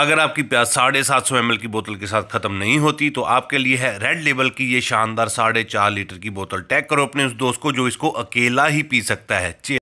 अगर आपकी प्याज साढ़े सात सौ एम की बोतल के साथ ख़त्म नहीं होती तो आपके लिए है रेड लेबल की ये शानदार साढ़े चार लीटर की बोतल टैग करो अपने उस दोस्त को जो इसको अकेला ही पी सकता है